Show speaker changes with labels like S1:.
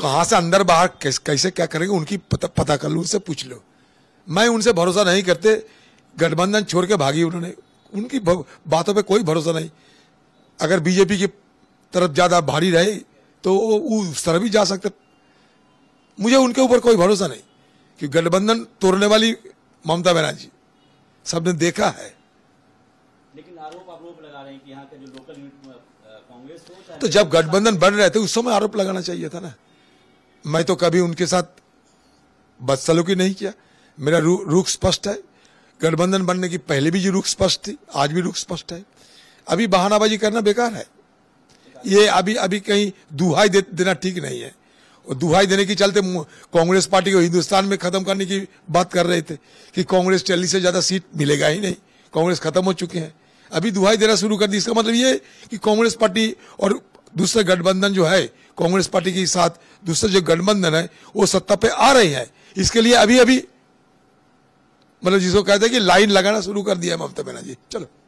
S1: कहा तो से अंदर बाहर कैसे क्या करेंगे उनकी पता, पता कर लो उनसे पूछ लो मैं उनसे भरोसा नहीं करते गठबंधन छोड़ के भागी उन्होंने उनकी बातों पे कोई भरोसा नहीं अगर बीजेपी की तरफ ज्यादा भारी रहे तो उस तरफ भी जा सकते मुझे उनके ऊपर कोई भरोसा नहीं कि गठबंधन तोड़ने वाली ममता बनर्जी सबने देखा है लेकिन आरोप आरोप लगा रहे हैं कि यहाँ के जो लोकल यूनिट कांग्रेस तो जब गठबंधन बन रहे थे उस समय आरोप लगाना चाहिए था ना मैं तो कभी उनके साथ बदसलूकी नहीं किया मेरा रुख स्पष्ट है गठबंधन बनने की पहले भी जो रुख स्पष्ट थी आज भी रुख स्पष्ट है अभी बहानाबाजी करना बेकार है ये अभी अभी कहीं दुहाई दे, देना ठीक नहीं है और दुहाई देने के चलते कांग्रेस पार्टी को हिंदुस्तान में खत्म करने की बात कर रहे थे कि कांग्रेस चालीस से ज्यादा सीट मिलेगा ही नहीं कांग्रेस खत्म हो चुके हैं अभी दुहाई देना शुरू कर दी इसका मतलब ये कि कांग्रेस पार्टी और दूसरा गठबंधन जो है कांग्रेस पार्टी के साथ दूसरा जो गठबंधन है वो सत्ता पे आ रही है इसके लिए अभी अभी मतलब जिसको कहते हैं कि लाइन लगाना शुरू कर दिया है ममता बनर्जी चलो